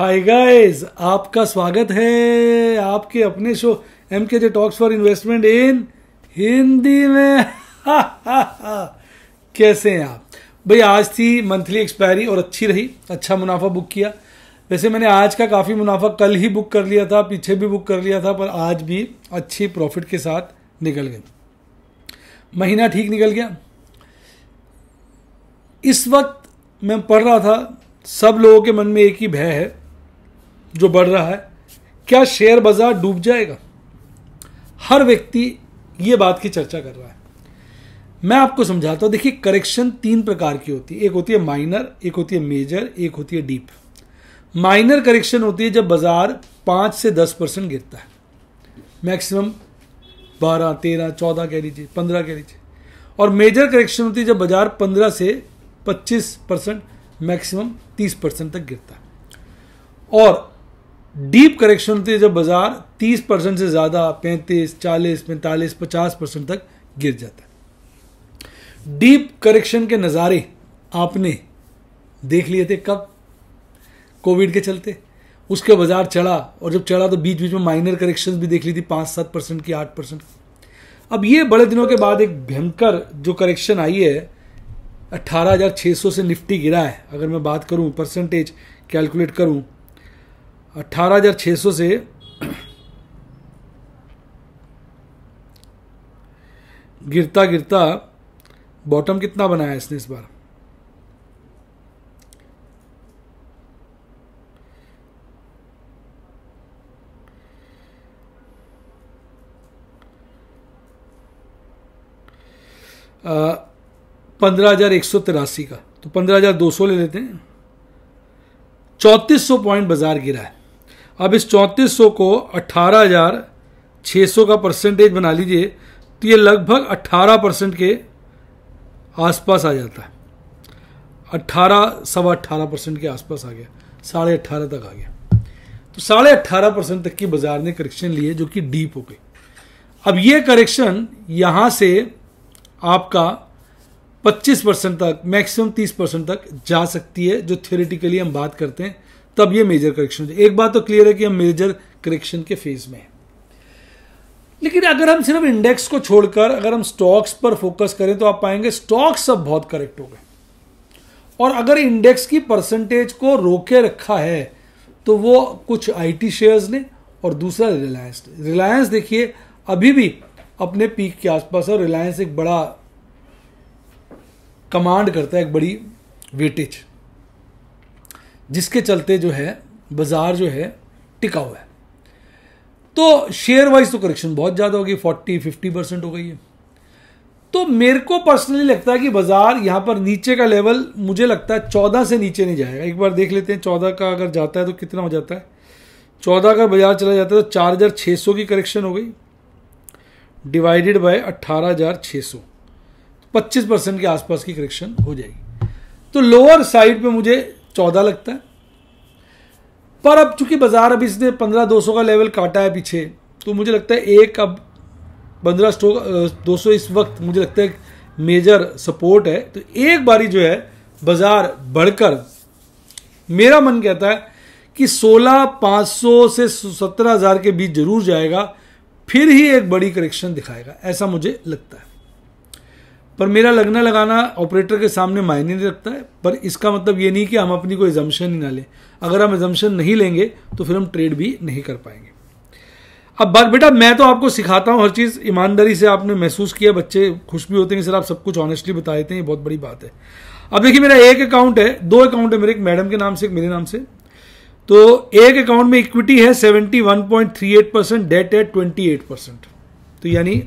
hi guys आपका स्वागत है आपके अपने show M K J talks for investment in Hindi में कैसे हैं आप भाई आज थी मंथली एक्सपायरी और अच्छी रही अच्छा मुनाफा बुक किया वैसे मैंने आज का काफ़ी मुनाफा कल ही बुक कर लिया था पीछे भी बुक कर लिया था पर आज भी अच्छी प्रॉफिट के साथ निकल गई महीना ठीक निकल गया इस वक्त मैं पढ़ रहा था सब लोगों के मन में एक ही भय है जो बढ़ रहा है क्या शेयर बाजार डूब जाएगा हर व्यक्ति ये बात की चर्चा कर रहा है मैं आपको समझाता हूँ देखिए करेक्शन तीन प्रकार की होती है एक होती है माइनर एक होती है मेजर एक होती है डीप माइनर करेक्शन होती है जब बाजार पाँच से दस परसेंट गिरता है मैक्सिमम बारह तेरह चौदह कह लीजिए पंद्रह कह लीजिए और मेजर करेक्शन होती है जब बाजार पंद्रह से पच्चीस परसेंट मैक्सिमम तीस परसेंट तक गिरता है और डीप करेक्शन थे जब बाजार 30 परसेंट से ज़्यादा 35, 40, 45, 50 परसेंट तक गिर जाता है डीप करेक्शन के नज़ारे आपने देख लिए थे कब कोविड के चलते उसके बाजार चढ़ा और जब चढ़ा तो बीच बीच में माइनर करेक्शन भी देख ली थी पाँच सात परसेंट की आठ परसेंट अब ये बड़े दिनों के बाद एक भयंकर जो करेक्शन आई है 18,600 से निफ्टी गिरा है अगर मैं बात करूं परसेंटेज कैलकुलेट करूं 18,600 से गिरता गिरता बॉटम कितना बनाया इसने इस बार पंद्रह हजार एक सौ तिरासी का तो पंद्रह हजार दो सौ ले लेते हैं चौंतीस सौ पॉइंट बाजार गिरा है अब इस चौंतीस सौ को अट्ठारह हजार छः सौ का परसेंटेज बना लीजिए तो ये लगभग अट्ठारह परसेंट के आसपास आ जाता है अट्ठारह सवा अट्ठारह परसेंट के आसपास आ गया साढ़े अट्ठारह तक आ गया तो साढ़े अट्ठारह परसेंट तक की बाजार ने करेक्शन लिए जो कि डीप हो गई अब ये करेक्शन यहाँ से आपका 25 परसेंट तक मैक्सिमम 30 परसेंट तक जा सकती है जो थियोरेटिकली हम बात करते हैं तब ये मेजर करेक्शन एक बात तो क्लियर है कि हम मेजर करेक्शन के फेज में हैं लेकिन अगर हम सिर्फ इंडेक्स को छोड़कर अगर हम स्टॉक्स पर फोकस करें तो आप पाएंगे स्टॉक्स सब बहुत करेक्ट हो गए और अगर इंडेक्स की परसेंटेज को रोके रखा है तो वो कुछ आईटी शेयर्स ने और दूसरा रिलायंस रिलायंस देखिए अभी भी अपने पीक के आसपास और रिलायंस एक बड़ा कमांड करता है एक बड़ी वेटेज जिसके चलते जो है बाज़ार जो है टिका हुआ है तो शेयर वाइज तो करेक्शन बहुत ज़्यादा हो गई फोर्टी फिफ्टी परसेंट हो गई है तो मेरे को पर्सनली लगता है कि बाज़ार यहाँ पर नीचे का लेवल मुझे लगता है चौदह से नीचे नहीं जाएगा एक बार देख लेते हैं चौदह का अगर जाता है तो कितना हो जाता है चौदह का बाजार चला जाता है तो चार हज़ार छः सौ की करेक्शन हो गई डिवाइडेड बाय अट्ठारह हज़ार छः सौ पच्चीस परसेंट के आसपास की करेक्शन हो जाएगी तो लोअर साइड पे मुझे चौदह लगता है पर अब चूंकि बाजार अब इसने पंद्रह दो सौ का लेवल काटा है पीछे तो मुझे लगता है एक अब पंद्रह स्टो दो सौ इस वक्त मुझे लगता है मेजर सपोर्ट है तो एक बारी जो है बाजार बढ़कर मेरा मन कहता है कि सौ से 17,000 के बीच जरूर जाएगा फिर ही एक बड़ी करेक्शन दिखाएगा ऐसा मुझे लगता है पर मेरा लगना लगाना ऑपरेटर के सामने मायने नहीं रखता है पर इसका मतलब ये नहीं कि हम अपनी कोई एजम्पन ही ना लें अगर हम एजम्पन नहीं लेंगे तो फिर हम ट्रेड भी नहीं कर पाएंगे अब बात बेटा मैं तो आपको सिखाता हूँ हर चीज़ ईमानदारी से आपने महसूस किया बच्चे खुश भी होते हैं सर आप सब कुछ ऑनेस्टली बता देते हैं ये बहुत बड़ी बात है अब देखिए मेरा एक अकाउंट है दो अकाउंट है मेरे एक मैडम के नाम से एक मेरे नाम से तो एक अकाउंट में इक्विटी है एट परसेंट डेट है एट परसेंट तो यानी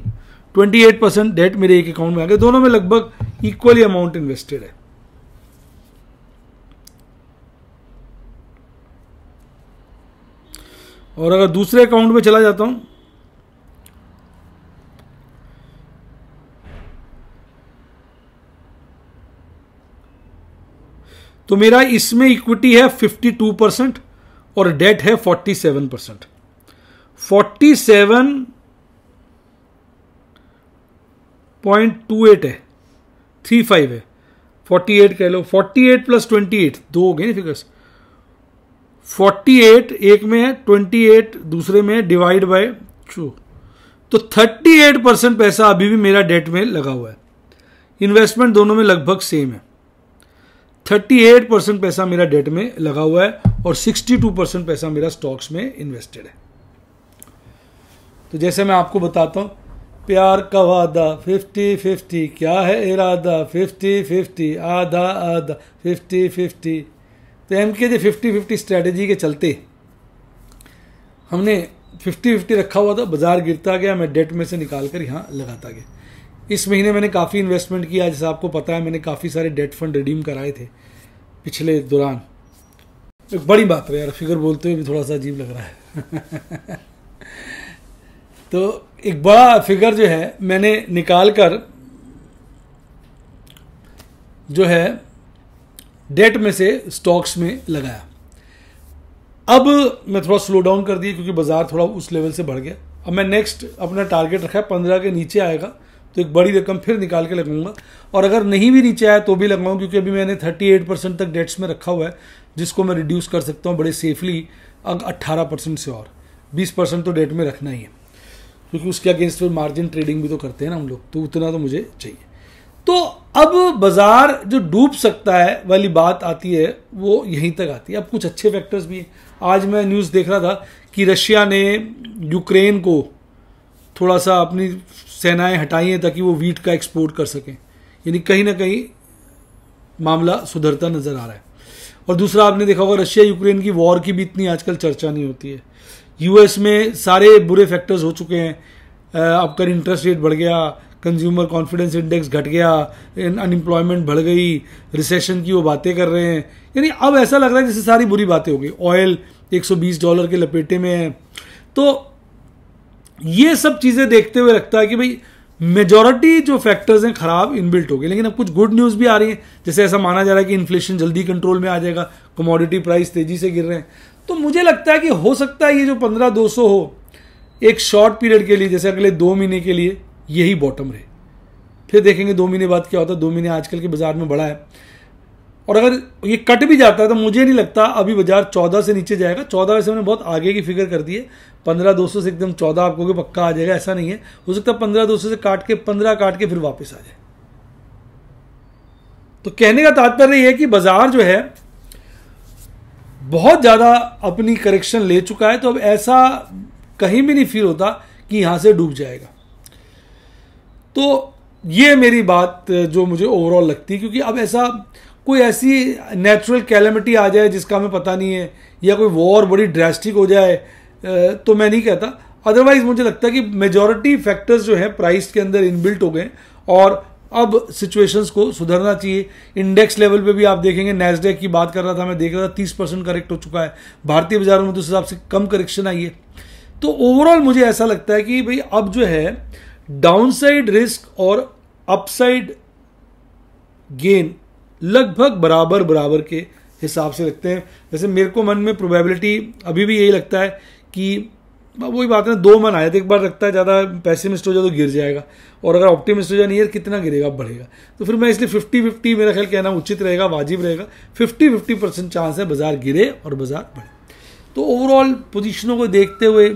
ट्वेंटी एट परसेंट डेट मेरे एक अकाउंट में आ गया दोनों में लगभग इक्वली अमाउंट इन्वेस्टेड है और अगर दूसरे अकाउंट में चला जाता हूं तो मेरा इसमें इक्विटी है 52 परसेंट और डेट है 47 परसेंट 47 पॉइंट टू एट है थ्री फाइव है फोर्टी एट कह लो forty eight plus twenty eight दो हो गए ना फिगर्स फोर्टी एट एक में है ट्वेंटी एट दूसरे में है डिवाइड बाय टू तो थर्टी एट परसेंट पैसा अभी भी मेरा डेट में लगा हुआ है इन्वेस्टमेंट दोनों में लगभग सेम है थर्टी एट परसेंट पैसा मेरा डेट में लगा हुआ है और सिक्सटी टू परसेंट पैसा मेरा स्टॉक्स में इन्वेस्टेड है तो जैसे मैं आपको बताता हूं प्यार का वादा फिफ्टी फिफ्टी क्या है इरादा फिफ्टी फिफ्टी आधा आधा फिफ्टी फिफ्टी तो एम के जो फिफ्टी फिफ्टी स्ट्रैटेजी के चलते हमने फिफ्टी फिफ्टी रखा हुआ था बाजार गिरता गया मैं डेट में से निकाल कर यहाँ लगाता गया इस महीने मैंने काफ़ी इन्वेस्टमेंट किया जैसे आपको पता है मैंने काफ़ी सारे डेट फंड रिडीम कराए थे पिछले दौरान एक बड़ी बात है यार फिगर बोलते हुए भी थोड़ा सा अजीब लग रहा है तो एक बड़ा फिगर जो है मैंने निकाल कर जो है डेट में से स्टॉक्स में लगाया अब मैं थोड़ा स्लो डाउन कर दिया क्योंकि बाजार थोड़ा उस लेवल से बढ़ गया अब मैं नेक्स्ट अपना टारगेट रखा है पंद्रह के नीचे आएगा तो एक बड़ी रकम फिर निकाल के लगाऊंगा और अगर नहीं भी नीचे आया तो भी लगाऊं क्योंकि अभी मैंने 38 परसेंट तक डेट्स में रखा हुआ है जिसको मैं रिड्यूस कर सकता हूँ बड़े सेफली अब 18 परसेंट से और 20 परसेंट तो डेट में रखना ही है क्योंकि उसके अगेंस्ट फिर मार्जिन ट्रेडिंग भी तो करते हैं ना हम लोग तो उतना तो मुझे चाहिए तो अब बाजार जो डूब सकता है वाली बात आती है वो यहीं तक आती है अब कुछ अच्छे फैक्टर्स भी हैं आज मैं न्यूज़ देख रहा था कि रशिया ने यूक्रेन को थोड़ा सा अपनी सेनाएं हटाई हैं ताकि वो वीट का एक्सपोर्ट कर सकें यानी कहीं ना कहीं मामला सुधरता नज़र आ रहा है और दूसरा आपने देखा होगा रशिया यूक्रेन की वॉर की भी इतनी आजकल चर्चा नहीं होती है यूएस में सारे बुरे फैक्टर्स हो चुके हैं अब कर इंटरेस्ट रेट बढ़ गया कंज्यूमर कॉन्फिडेंस इंडेक्स घट गया अनएम्प्लॉयमेंट बढ़ गई रिसेशन की वो बातें कर रहे हैं यानी अब ऐसा लग रहा है जैसे सारी बुरी बातें हो गई ऑयल 120 डॉलर के लपेटे में है तो ये सब चीज़ें देखते हुए लगता है कि भाई मेजॉरिटी जो फैक्टर्स हैं खराब इनबिल्ट हो गए लेकिन अब कुछ गुड न्यूज़ भी आ रही है जैसे ऐसा माना जा रहा है कि इन्फ्लेशन जल्दी कंट्रोल में आ जाएगा कमोडिटी प्राइस तेजी से गिर रहे हैं तो मुझे लगता है कि हो सकता है ये जो पंद्रह दो सौ हो एक शॉर्ट पीरियड के लिए जैसे अगले दो महीने के लिए यही बॉटम रहे फिर देखेंगे दो महीने बाद क्या होता है दो महीने आजकल के बाज़ार में बढ़ा है और अगर ये कट भी जाता है तो मुझे नहीं लगता अभी बाजार चौदह से नीचे जाएगा चौदह वैसे मैंने बहुत आगे की फिगर कर दी है पंद्रह दो सौ से एकदम चौदह आपको के पक्का आ जाएगा ऐसा नहीं है हो सकता पंद्रह दो सौ से काट के पंद्रह काट के फिर वापस आ जाए तो कहने का तात्पर्य यह है कि बाजार जो है बहुत ज़्यादा अपनी करेक्शन ले चुका है तो अब ऐसा कहीं भी नहीं फील होता कि यहाँ से डूब जाएगा तो ये मेरी बात जो मुझे ओवरऑल लगती है क्योंकि अब ऐसा कोई ऐसी नेचुरल कैलमिटी आ जाए जिसका हमें पता नहीं है या कोई वॉर बड़ी ड्रेस्टिक हो जाए तो मैं नहीं कहता अदरवाइज मुझे लगता है कि मेजोरिटी फैक्टर्स जो है प्राइस के अंदर इनबिल्ट हो गए और अब सिचुएशंस को सुधरना चाहिए इंडेक्स लेवल पे भी आप देखेंगे नेसडेक की बात कर रहा था मैं देख रहा था तीस परसेंट करेक्ट हो चुका है भारतीय बाजारों में तो उस हिसाब से कम करेक्शन आई है तो ओवरऑल मुझे ऐसा लगता है कि भाई अब जो है डाउनसाइड रिस्क और अपसाइड गेन लगभग बराबर बराबर के हिसाब से रखते हैं जैसे मेरे को मन में प्रोबेबिलिटी अभी भी यही लगता है कि वही बात है दो मन आए तो एक बार रखता है ज़्यादा पैसिमिस्ट हो जाए तो गिर जाएगा और अगर ऑप्टिमिस्ट हो जाए नहीं कितना गिरेगा बढ़ेगा तो फिर मैं इसलिए फिफ्टी फिफ्टी मेरा ख्याल कहना उचित रहेगा वाजिब रहेगा फिफ्टी फिफ्टी परसेंट चांस है बाज़ार गिरे और बाज़ार बढ़े तो ओवरऑल पोजिशनों को देखते हुए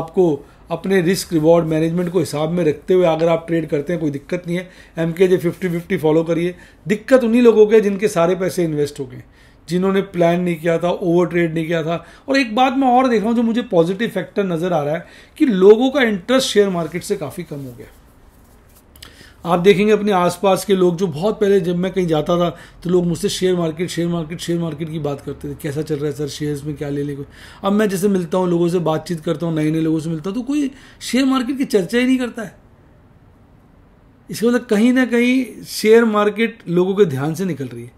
आपको अपने रिस्क रिवॉर्ड मैनेजमेंट को हिसाब में रखते हुए अगर आप ट्रेड करते हैं कोई दिक्कत नहीं है एम के जे फिफ्टी फिफ्टी फॉलो करिए दिक्कत उन्हीं लोगों के जिनके सारे पैसे इन्वेस्ट हो गए जिन्होंने प्लान नहीं किया था ओवर ट्रेड नहीं किया था और एक बात मैं और देख रहा हूँ जो मुझे पॉजिटिव फैक्टर नज़र आ रहा है कि लोगों का इंटरेस्ट शेयर मार्केट से काफ़ी कम हो गया आप देखेंगे अपने आसपास के लोग जो बहुत पहले जब मैं कहीं जाता था तो लोग मुझसे share market share market share market की बात करते थे कैसा चल रहा है सर शेयर्स में क्या ले ले कोई अब मैं जैसे मिलता हूँ लोगों से बातचीत करता हूँ नए नए लोगों से मिलता हूँ तो कोई शेयर मार्केट की चर्चा ही नहीं करता है इसका मतलब कहीं ना कहीं शेयर मार्केट लोगों के ध्यान से निकल रही है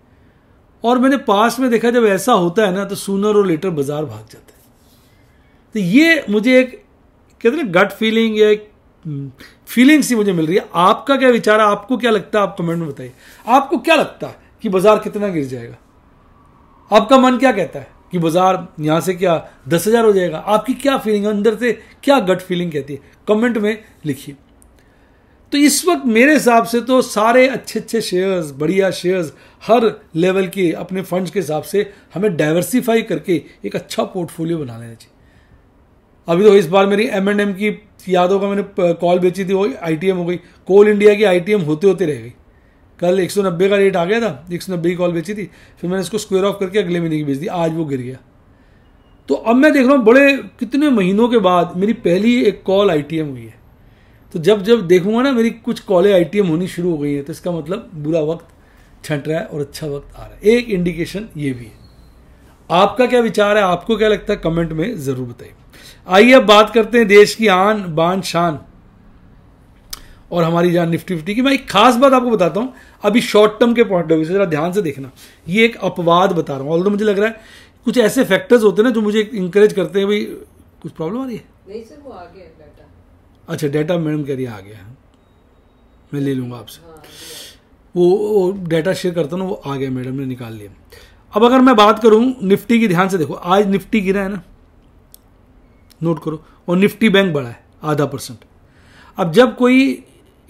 और मैंने पास में देखा जब ऐसा होता है ना तो सुनर और लेटर बाजार भाग जाते हैं तो ये मुझे एक कहते ना गट फीलिंग या एक फीलिंग हम्म, सी मुझे मिल रही है आपका क्या विचार है आपको क्या लगता है आप कमेंट में बताइए आपको क्या लगता है कि बाजार कितना गिर जाएगा आपका मन क्या कहता है कि बाजार यहां से क्या दस हज़ार हो जाएगा आपकी क्या फीलिंग है अंदर से क्या गट फीलिंग कहती है कमेंट में लिखिए तो इस वक्त मेरे हिसाब से तो सारे अच्छे अच्छे शेयर्स बढ़िया शेयर्स हर लेवल के अपने फंड्स के हिसाब से हमें डाइवर्सिफाई करके एक अच्छा पोर्टफोलियो बना लेना चाहिए अभी तो इस बार मेरी एम एंड एम की यादों का मैंने कॉल बेची थी वो आई टी एम हो गई कोल इंडिया की आई टी एम होते होते रह गई कल एक सौ नब्बे का रेट आ गया था एक सौ नब्बे की कॉल बेची थी फिर मैंने इसको स्क्वेयर ऑफ करके अगले महीने की बेच दी आज वो गिर गया तो अब मैं देख रहा हूँ बड़े कितने महीनों के बाद मेरी पहली एक कॉल आई टी एम हुई है तो जब जब देखूंगा ना मेरी कुछ कॉलेज आई होनी शुरू हो गई है तो इसका मतलब बुरा वक्त छंट रहा है और अच्छा वक्त आ रहा है एक इंडिकेशन ये भी है आपका क्या विचार है आपको क्या लगता है कमेंट में जरूर बताइए आइए अब बात करते हैं देश की आन बान शान और हमारी जान निफ्टी फिफ्टी की मैं एक खास बात आपको बताता हूँ अभी शॉर्ट टर्म के पॉइंट ऑफ व्यू से जरा ध्यान से देखना ये एक अपवाद बता रहा हूँ ऑल मुझे लग रहा है कुछ ऐसे फैक्टर्स होते हैं ना जो मुझे इंकरेज करते हैं भाई कुछ प्रॉब्लम आ रही है नहीं सर वो आगे है अच्छा डाटा मैडम कह रही है आ गया है मैं ले लूँगा आपसे हाँ, वो, वो डाटा शेयर करता ना वो आ गया मैडम ने निकाल लिया अब अगर मैं बात करूँ निफ्टी की ध्यान से देखो आज निफ्टी गिरा है ना नोट करो और निफ्टी बैंक बढ़ा है आधा परसेंट अब जब कोई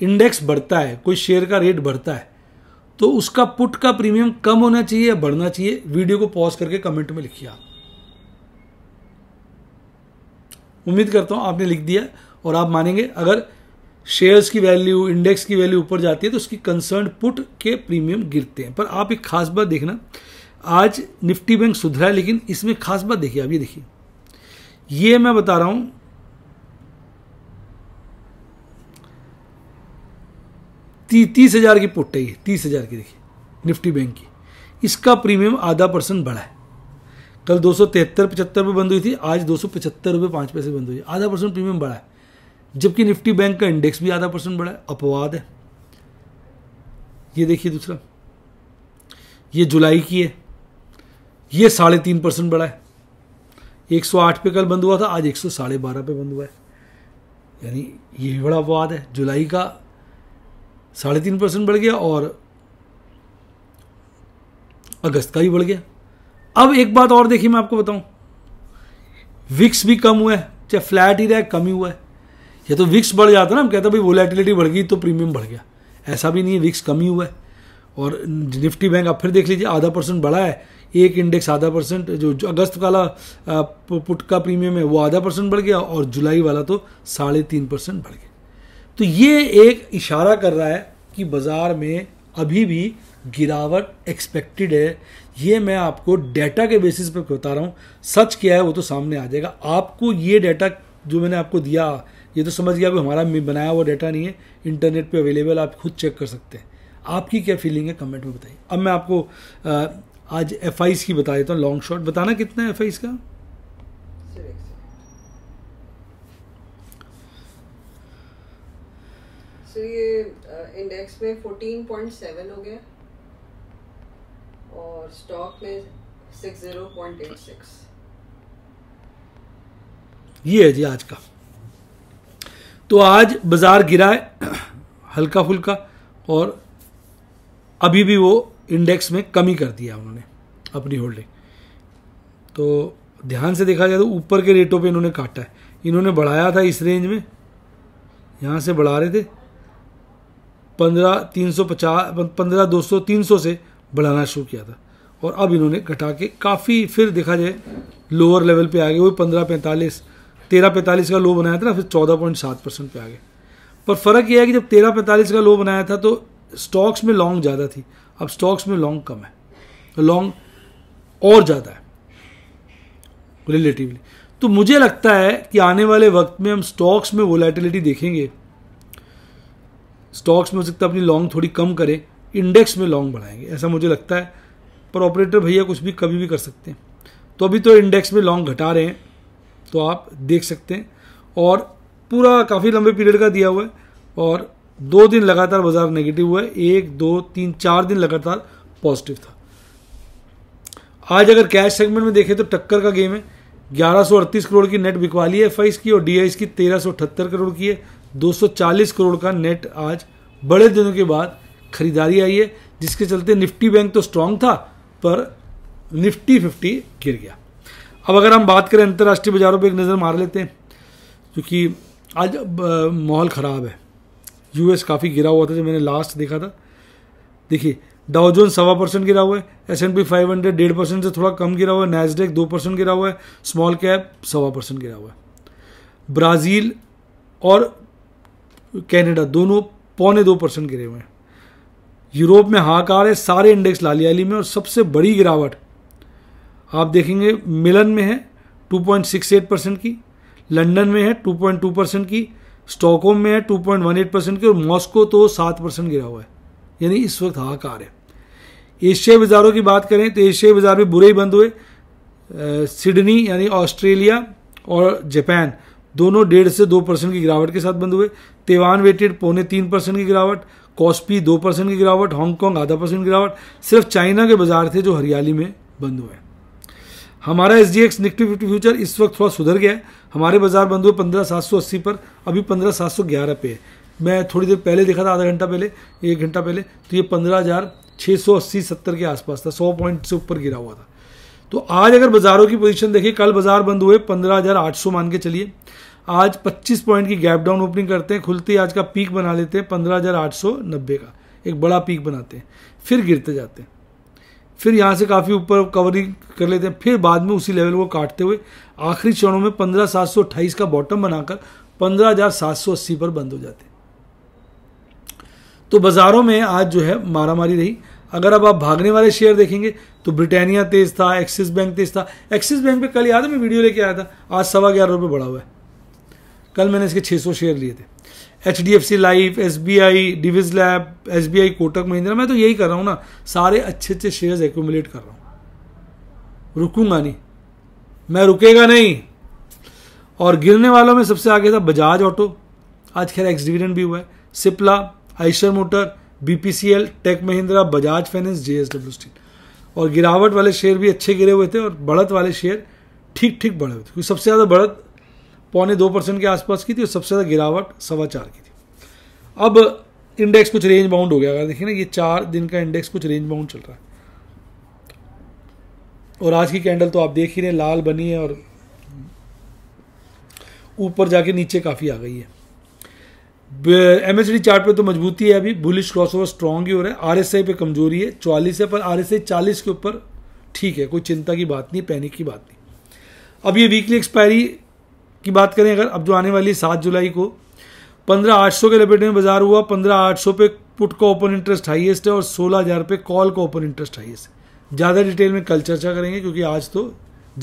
इंडेक्स बढ़ता है कोई शेयर का रेट बढ़ता है तो उसका पुट का प्रीमियम कम होना चाहिए या बढ़ना चाहिए वीडियो को पॉज करके कमेंट में लिखिए आप उम्मीद करता हूँ आपने लिख दिया और आप मानेंगे अगर शेयर्स की वैल्यू इंडेक्स की वैल्यू ऊपर जाती है तो उसकी कंसर्न पुट के प्रीमियम गिरते हैं पर आप एक खास बात देखना आज निफ्टी बैंक सुधरा है लेकिन इसमें खास बात देखिए आप ये देखिए ये मैं बता रहा हूं ती, तीस हजार की पुट है ये तीस हजार की देखिए निफ्टी बैंक की इसका प्रीमियम आधा परसेंट बढ़ा है कल दो सौ तिहत्तर पचहत्तर रुपये बंद हुई थी आज दो सौ पचहत्तर रुपये पाँच पैसे बंद हुई आधा परसेंट प्रीमियम बढ़ा है जबकि निफ्टी बैंक का इंडेक्स भी आधा परसेंट बढ़ा है अपवाद है ये देखिए दूसरा ये जुलाई की है ये साढ़े तीन परसेंट बढ़ा है एक सौ आठ पे कल बंद हुआ था आज एक सौ साढ़े बारह पे बंद हुआ है यानी ये भी बड़ा अपवाद है जुलाई का साढ़े तीन परसेंट बढ़ गया और अगस्त का भी बढ़ गया अब एक बात और देखिए मैं आपको बताऊं विक्स भी कम हुआ है चाहे फ्लैट ही रहा है कम ही हुआ है ये तो विक्स बढ़ जाता ना हम कहते हैं भाई वोलेटिलिटी बढ़ गई तो प्रीमियम बढ़ गया ऐसा भी नहीं है विक्स कम ही हुआ है और निफ्टी बैंक आप फिर देख लीजिए आधा परसेंट बढ़ा है एक इंडेक्स आधा परसेंट जो, जो अगस्त वाला पुट का प्रीमियम है वो आधा परसेंट बढ़ गया और जुलाई वाला तो साढ़े तीन परसेंट बढ़ गया तो ये एक इशारा कर रहा है कि बाज़ार में अभी भी गिरावट एक्सपेक्टेड है ये मैं आपको डेटा के बेसिस पर बता रहा हूँ सच क्या है वो तो सामने आ जाएगा आपको ये डेटा जो मैंने आपको दिया ये तो समझ गया कोई हमारा बनाया हुआ डाटा नहीं है इंटरनेट पे अवेलेबल आप खुद चेक कर सकते हैं आपकी क्या फीलिंग है कमेंट में बताइए अब मैं आपको आ, आज एफ की बता देता हूँ लॉन्ग शॉट बताना कितना है एफ का तो ये इंडेक्स में 14.7 हो गया और स्टॉक में 60.86 ये है जी आज का तो आज बाज़ार गिरा है हल्का फुल्का और अभी भी वो इंडेक्स में कमी कर दिया उन्होंने अपनी होल्डिंग तो ध्यान से देखा जाए तो ऊपर के रेटों पे इन्होंने काटा है इन्होंने बढ़ाया था इस रेंज में यहाँ से बढ़ा रहे थे पंद्रह तीन सौ पचास पंद्रह दो सौ तीन सौ से बढ़ाना शुरू किया था और अब इन्होंने घटा के काफ़ी फिर देखा जाए लोअर लेवल पे आ गए वही पंद्रह पैंतालीस तेरह पैंतालीस का लो बनाया था ना फिर चौदह पॉइंट सात परसेंट पर आ गए पर फ़र्क यह है कि जब तेरह पैंतालीस का लो बनाया था तो स्टॉक्स में लॉन्ग ज़्यादा थी अब स्टॉक्स में लॉन्ग कम है तो लॉन्ग और ज़्यादा है रिलेटिवली तो मुझे लगता है कि आने वाले वक्त में हम स्टॉक्स में वोलेटिलिटी देखेंगे स्टॉक्स में हो सकता है अपनी लॉन्ग थोड़ी कम करें इंडेक्स में लॉन्ग बढ़ाएंगे ऐसा मुझे लगता है पर ऑपरेटर भैया कुछ भी कभी भी कर सकते हैं तो अभी तो इंडेक्स में लॉन्ग घटा रहे हैं तो आप देख सकते हैं और पूरा काफ़ी लंबे पीरियड का दिया हुआ है और दो दिन लगातार बाजार नेगेटिव हुआ है एक दो तीन चार दिन लगातार पॉजिटिव था आज अगर कैश सेगमेंट में देखें तो टक्कर का गेम है ग्यारह करोड़ की नेट बिकवाली है एफ की और डी की तेरह करोड़ की है 240 करोड़ का नेट आज बड़े दिनों के बाद खरीदारी आई है जिसके चलते निफ्टी बैंक तो स्ट्रांग था पर निफ्टी फिफ्टी गिर गया अब अगर हम बात करें अंतर्राष्ट्रीय बाज़ारों पर एक नज़र मार लेते हैं क्योंकि आज माहौल ख़राब है यूएस काफ़ी गिरा हुआ था जब मैंने लास्ट देखा था देखिए डाउजोन सवा परसेंट गिरा हुआ है S and P five hundred डेढ़ परसेंट से थोड़ा कम गिरा हुआ है नैसडेक दो परसेंट गिरा हुआ है स्मॉल कैप सवा परसेंट गिरा हुआ है ब्राज़ील और कैनेडा दोनों पौने दो परसेंट गिरे हुए हैं यूरोप में हाहाकार है सारे इंडेक्स लाली आली में और सबसे बड़ी गिरावट आप देखेंगे मिलन में है 2.68 परसेंट की लंदन में है 2.2 परसेंट की स्टॉकहोम में है 2.18 परसेंट की और मॉस्को तो सात परसेंट गिरा हुआ है यानी इस वक्त हाहाकार है एशियाई बाज़ारों की बात करें तो एशियाई बाज़ार भी बुरे ही बंद हुए सिडनी यानी ऑस्ट्रेलिया और जापान दोनों डेढ़ से दो परसेंट की गिरावट के साथ बंद हुए तेवान वेटेड पौने तीन परसेंट की गिरावट कॉस्पी दो परसेंट की गिरावट हांगकांग आधा परसेंट गिरावट सिर्फ चाइना के बाजार थे जो हरियाली में बंद हुए हमारा S D X Nifty fifty future इस वक्त थोड़ा सुधर गया है हमारे बाजार बंद हुए पंद्रह सात सौ अस्सी पर अभी पंद्रह सात सौ ग्यारह पे है मैं थोड़ी देर पहले देखा था आधा घंटा पहले एक घंटा पहले तो ये पंद्रह हज़ार छः सौ अस्सी सत्तर के आसपास था सौ पॉइंट से ऊपर गिरा हुआ था तो आज अगर बाजारों की पोजीशन देखिए कल बाजार बंद हुए सौ मान के चलिए आज पच्चीस पॉइंट की गैप डाउन ओपनिंग करते हैं खुलते ही आज का पीक बना लेते हैं नब्बे का एक बड़ा पीक बनाते हैं फिर गिरते जाते हैं फिर यहाँ से काफ़ी ऊपर कवरिंग कर लेते हैं फिर बाद में उसी लेवल को काटते हुए आखिरी चरणों में पंद्रह सात सौ अट्ठाईस का बॉटम बनाकर पंद्रह हजार सात सौ अस्सी पर बंद हो जाते तो बाज़ारों में आज जो है मारामारी रही अगर अब आप भागने वाले शेयर देखेंगे तो ब्रिटानिया तेज था एक्सिस बैंक तेज था एक्सिस बैंक पे कल याद है मैं वीडियो लेके आया था आज सवा ग्यारह रुपये बढ़ा हुआ है कल मैंने इसके 600 शेयर लिए थे H D F C life S B I Divi's lab S B I Kotak Mahindra मैं तो यही कर रहा हूँ ना सारे अच्छे अच्छे शेयर्स एक्यूमुलेट कर रहा हूँ रुकूंगा नहीं मैं रुकेगा नहीं और गिरने वालों में सबसे आगे था बजाज ऑटो आज खैर एक्स डिविडेंड भी हुआ है Cipla Eicher motor B P C L tech Mahindra Bajaj finance JSW steel और गिरावट वाले शेयर भी अच्छे गिरे हुए थे और बढ़त वाले शेयर ठीक ठीक बढ़े हुए थे क्योंकि सबसे ज़्यादा बढ़त पौने दो परसेंट के आसपास की थी और सबसे ज़्यादा गिरावट सवा चार की थी अब इंडेक्स कुछ रेंज बाउंड हो गया अगर देखिए ना ये चार दिन का इंडेक्स कुछ रेंज बाउंड चल रहा है और आज की कैंडल तो आप देख ही रहे हैं लाल बनी है और ऊपर जाके नीचे काफ़ी आ गई है एम एस चार्ट पे तो मजबूती है अभी बुलिश क्रॉस ओवर स्ट्रॉन्ग ही हो रहा है आर एस आई पर कमजोरी है चौलीस है पर आर एस आई चालीस के ऊपर ठीक है कोई चिंता की बात नहीं पैनिक की बात नहीं अब ये वीकली एक्सपायरी की बात करें अगर अब जो आने वाली सात जुलाई को पंद्रह आठ सौ के लपेट में बाजार हुआ पंद्रह आठ सौ पे पुट का ओपन इंटरेस्ट हाईएस्ट है और सोलह हज़ार पे कॉल का ओपन इंटरेस्ट हाईएस्ट है ज़्यादा डिटेल में कल चर्चा करेंगे क्योंकि आज तो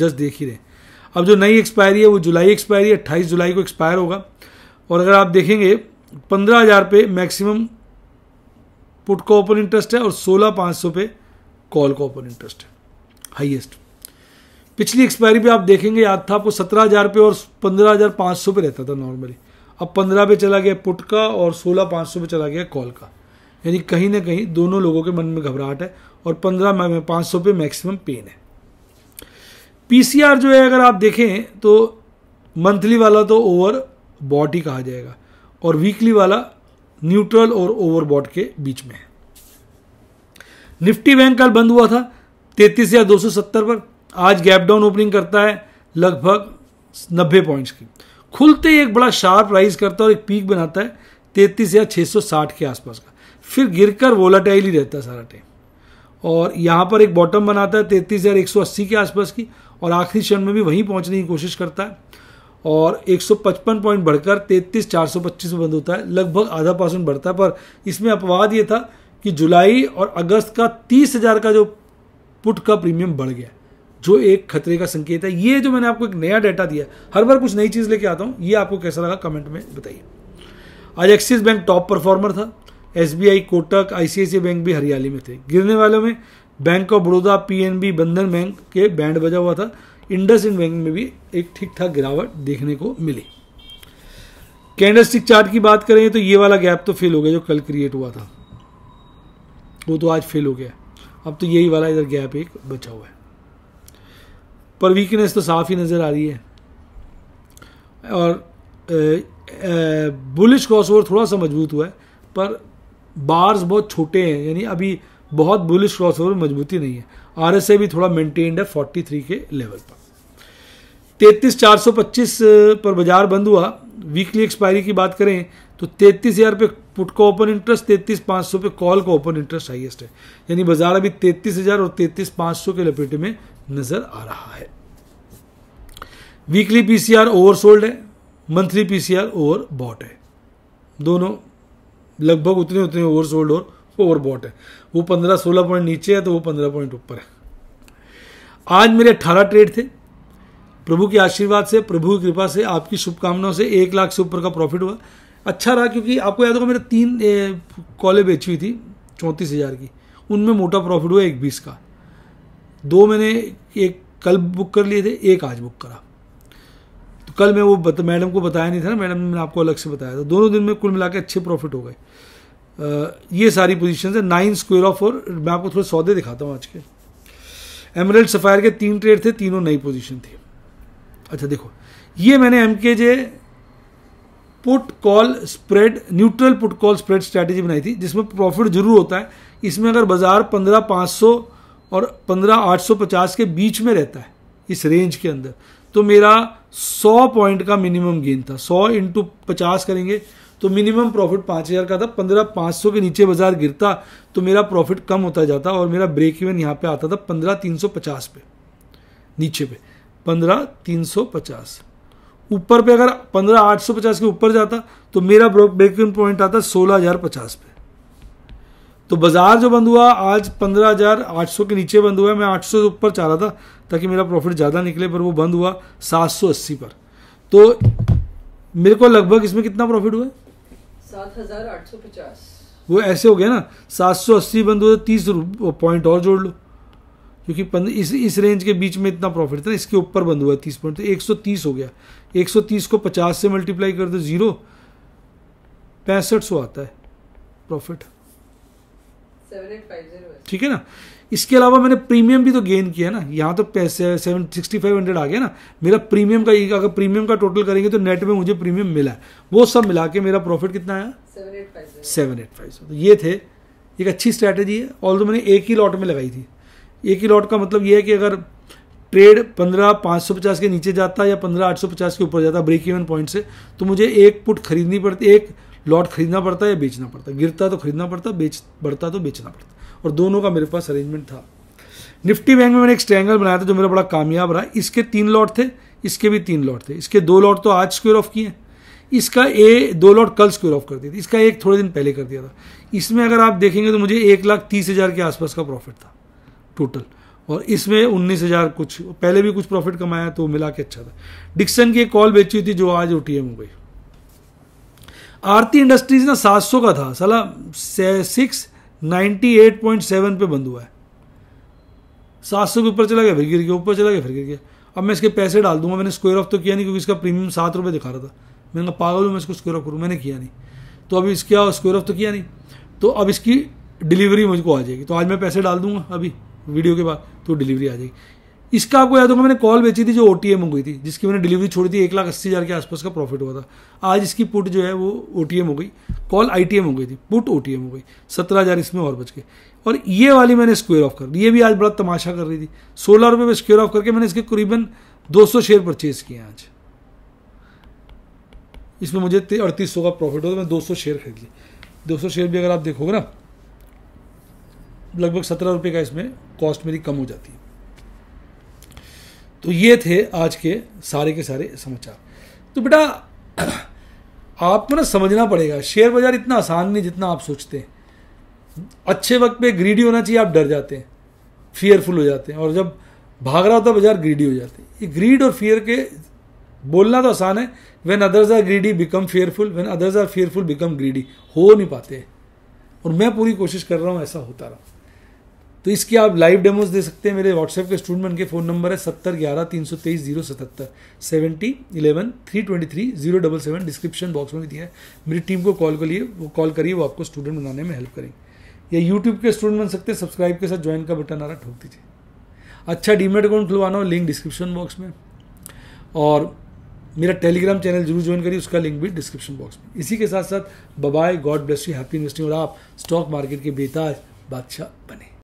जस्ट देख ही रहे अब जो नई एक्सपायरी है वो जुलाई एक्सपायरी है अट्ठाईस जुलाई को एक्सपायर होगा और अगर आप देखेंगे पंद्रह हज़ार पे मैक्सिमम पुट का ओपन इंटरेस्ट है और सोलह पाँच सौ पे कॉल का ओपन इंटरेस्ट है हाईएस्ट पिछली एक्सपायरी पे आप देखेंगे याद था आपको सत्रह हज़ार पे और पंद्रह हज़ार पाँच सौ पे रहता था नॉर्मली अब पंद्रह पे चला गया पुट का और सोलह पाँच सौ पे चला गया कॉल का यानी कहीं ना कहीं दोनों लोगों के मन में घबराहट है और पंद्रह पाँच सौ पे मैक्सिमम पेन है पीसीआर जो है अगर आप देखें तो मंथली वाला तो ओवर बॉट ही कहा जाएगा और वीकली वाला न्यूट्रल और ओवर बॉट के बीच में है निफ्टी बैंक कल बंद हुआ था तैतीस या सत्तर पर आज गैप डाउन ओपनिंग करता है लगभग नब्बे पॉइंट्स की खुलते ही एक बड़ा शार्प राइज करता है और एक पीक बनाता है तैतीस या साठ के आसपास का फिर गिर कर वोलाटाइल ही रहता है सारा टाइम और यहाँ पर एक बॉटम बनाता है तैतीस हज़ार एक सौ अस्सी के आसपास की और आखिरी क्षण में भी वहीं पहुँचने की कोशिश करता है और एक सौ पचपन पॉइंट बढ़कर तैतीस चार सौ पच्चीस में बंद होता है लगभग आधा परसेंट बढ़ता है पर इसमें अपवाद ये था कि जुलाई और अगस्त का तीस हज़ार का जो पुट का प्रीमियम बढ़ गया जो एक खतरे का संकेत है ये जो मैंने आपको एक नया डाटा दिया हर बार कुछ नई चीज़ लेके आता हूँ ये आपको कैसा लगा कमेंट में बताइए आज एक्सिस बैंक टॉप परफॉर्मर था एस कोटक आई बैंक भी हरियाली में थे गिरने वालों में bank of Baroda PNB Bandhan bank के बैंड बजा हुआ था इंडस इंड बैंक में भी एक ठीक ठाक गिरावट देखने को मिली कैंडल स्टिक चार्ट की बात करें तो ये वाला गैप तो फेल हो गया जो कल क्रिएट हुआ था वो तो आज फेल हो गया अब तो यही वाला इधर गैप एक बचा हुआ है पर वीकनेस तो साफ ही नज़र आ रही है और बुलिश क्रॉस ओवर थोड़ा सा मजबूत हुआ है पर बार्स बहुत छोटे हैं यानी अभी बहुत बुलिश क्रॉस ओवर मजबूती नहीं है आर एस ए भी थोड़ा मेंटेन्ड है फोर्टी थ्री के लेवल पर तैतीस चार सौ पच्चीस पर बाजार बंद हुआ वीकली एक्सपायरी की बात करें तो तैतीस हज़ार पे पुट का ओपन इंटरेस्ट तैतीस पाँच सौ पे कॉल का ओपन इंटरेस्ट हाइएस्ट है यानी बाजार अभी तैतीस हज़ार और तैतीस पाँच सौ के लपेटे में नजर आ रहा है वीकली पीसीआर ओवर सोल्ड है मंथली पीसीआर ओवर बॉट है दोनों लगभग उतने उतने ओवर सोल्ड और ओवर बॉट है वो पंद्रह सोलह पॉइंट नीचे है तो वो पंद्रह पॉइंट ऊपर है आज मेरे अट्ठारह ट्रेड थे प्रभु के आशीर्वाद से प्रभु की कृपा से आपकी शुभकामनाओं से एक लाख से ऊपर का प्रॉफिट हुआ अच्छा रहा क्योंकि आपको याद होगा मेरे तीन कॉले बेची हुई थी चौंतीस हज़ार की उनमें मोटा प्रॉफिट हुआ एक बीस का दो मैंने एक कल बुक कर लिए थे एक आज बुक करा तो कल मैं वो बत, मैडम को बताया नहीं था ना मैडम ने आपको अलग से बताया था दोनों दिन में कुल मिला के अच्छे प्रॉफिट हो गए ये सारी पोजिशन है नाइन स्क्वेयर ऑफ और मैं आपको थोड़े सौदे दिखाता हूँ आज के एमरेल्ड सफ़ायर के तीन ट्रेड थे तीनों नई पोजिशन थी अच्छा देखो ये मैंने M K J put call spread neutral put call spread strategy बनाई थी जिसमें प्रॉफिट जरूर होता है इसमें अगर बाजार पंद्रह पाँच सौ और पंद्रह आठ सौ पचास के बीच में रहता है इस रेंज के अंदर तो मेरा सौ पॉइंट का मिनिमम गेन था सौ इंटू पचास करेंगे तो मिनिमम प्रॉफिट पाँच हज़ार का था पंद्रह पाँच सौ के नीचे बाजार गिरता तो मेरा प्रॉफिट कम होता जाता और मेरा ब्रेक इवन यहाँ पे आता था पंद्रह तीन सौ पचास पे नीचे पे पंद्रह तीन सौ पचास ऊपर पे अगर पंद्रह आठ सौ पचास के ऊपर जाता तो मेरा ब्रेक इवन पॉइंट आता सोलह हज़ार पचास पे तो बाजार जो बंद हुआ आज 15,800 के नीचे बंद हुआ है मैं 800 से ऊपर चाह रहा था ताकि मेरा प्रॉफिट ज़्यादा निकले पर वो बंद हुआ 780 पर तो मेरे को लगभग इसमें कितना प्रॉफिट हुआ पचास वो ऐसे हो गया ना 780 बंद हुआ तो तीस पॉइंट और जोड़ लो क्योंकि इस इस रेंज के बीच में इतना प्रॉफिट था ना इसके ऊपर बंद हुआ तीस पॉइंट तो एक सौ तीस हो गया एक सौ तीस को पचास से मल्टीप्लाई कर दो ज़ीरो पैंसठ सौ आता है प्रॉफिट ठीक है ना इसके अलावा मैंने प्रीमियम भी तो गेन किया ना यहाँ तो पैसे सेवन सिक्सटी फाइव हंड्रेड आ गया ना मेरा प्रीमियम का अगर प्रीमियम का टोटल करेंगे तो नेट में मुझे प्रीमियम मिला है वो सब मिला के मेरा प्रॉफिट कितना आया सेवन एट फाइव तो ये थे एक अच्छी स्ट्रैटेजी है ऑल तो मैंने एक ही लॉट में लगाई थी एक ही लॉट का मतलब ये है कि अगर ट्रेड पंद्रह पाँच सौ पचास के नीचे जाता या पंद्रह आठ सौ पचास के ऊपर जाता ब्रेक इवन पॉइंट से तो मुझे एक पुट खरीदनी पड़ती एक लॉट खरीदना पड़ता है या बेचना पड़ता है गिरता तो खरीदना पड़ता बेच बढ़ता तो बेचना पड़ता और दोनों का मेरे पास अरेंजमेंट था निफ्टी बैंक में मैंने एक स्ट्रैंगल बनाया था जो मेरा बड़ा कामयाब रहा इसके तीन लॉट थे इसके भी तीन लॉट थे इसके दो लॉट तो आज स्क्वेयर ऑफ किए हैं इसका ए दो लॉट कल स्क्वेयर ऑफ कर दिया इसका एक थोड़े दिन पहले कर दिया था इसमें अगर आप देखेंगे तो मुझे एक लाख तीस हज़ार के आसपास का प्रॉफिट था टोटल और इसमें उन्नीस हज़ार कुछ पहले भी कुछ प्रॉफिट कमाया तो मिला के अच्छा था डिक्सन की एक कॉल बेची थी जो आज ओ हो गई आरती इंडस्ट्रीज ना 700 का था साला six ninety eight point seven पे बंद हुआ है सात सौ के ऊपर चला गया फिर गिर गया ऊपर चला गया फिर गिर गया अब मैं इसके पैसे डाल दूंगा मैंने स्क्वेयर ऑफ तो किया नहीं क्योंकि इसका प्रीमियम सात रुपये दिखा रहा था मैंने कहा पागल हूँ मैं इसको स्क्वेयर ऑफ करूँ मैंने किया नहीं तो अभी इसका स्क्वेयर ऑफ तो किया नहीं तो अब इसकी डिलीवरी मुझको आ जाएगी तो आज मैं पैसे डाल दूंगा अभी वीडियो के बाद तो डिलीवरी आ जाएगी इसका आपको याद होगा मैंने कॉल बेची थी जो ओ टी हो गई थी जिसकी मैंने डिलीवरी छोड़ी थी एक लाख अस्सी हज़ार के आसपास का प्रॉफिट हुआ था आज इसकी पुट जो है वो ओ हो गई कॉल आई हो गई थी पुट ओ हो गई सत्रह हज़ार इसमें और बच गए और ये वाली मैंने स्क्वेयर ऑफ कर दी ये भी आज बड़ा तमाशा कर रही थी सोलह रुपये में स्क्वेयर ऑफ करके मैंने इसके करीबन दो सौ शेयर परचेज किए आज इसमें मुझे अड़तीस सौ का प्रॉफिट होता मैं दो सौ शेयर खरीद लिया दो सौ शेयर भी अगर आप देखोगे ना लगभग सत्रह रुपये का इसमें कॉस्ट मेरी कम हो जाती है तो ये थे आज के सारे के सारे समाचार तो बेटा आपको ना समझना पड़ेगा शेयर बाजार इतना आसान नहीं जितना आप सोचते हैं अच्छे वक्त पे ग्रीडी होना चाहिए आप डर जाते हैं फियरफुल हो जाते हैं और जब भाग रहा होता है बाजार ग्रीडी हो जाते हैं ये ग्रीड और फियर के बोलना तो आसान है when others are greedy become fearful when others are fearful become greedy हो नहीं पाते और मैं पूरी कोशिश कर रहा हूँ ऐसा होता रहा तो इसकी आप लाइव डेमोज दे सकते हैं मेरे व्हाट्सएप के स्टूडेंट के फ़ोन नंबर है सत्तर ग्यारह तीन सौ तेईस जीरो सतहत्तर seventy eleven three twenty three zero double seven description box में भी दिया है मेरी टीम को कॉल करिए वो कॉल करिए वो आपको स्टूडेंट बनाने में हेल्प करेंगे या यूट्यूब के स्टूडेंट बन सकते हैं सब्सक्राइब के साथ ज्वाइन का बटन आ रहा ठोक दीजिए अच्छा डीमेट अकाउंट खुलवाना हो लिंक डिस्क्रिप्शन बॉक्स में और मेरा टेलीग्राम चैनल जरूर ज्वाइन करिए उसका लिंक भी डिस्क्रिप्शन बॉक्स में इसी के साथ साथ बबाई God bless you happy investing और आप स्टॉक मार्केट के बेताज बादशाह बने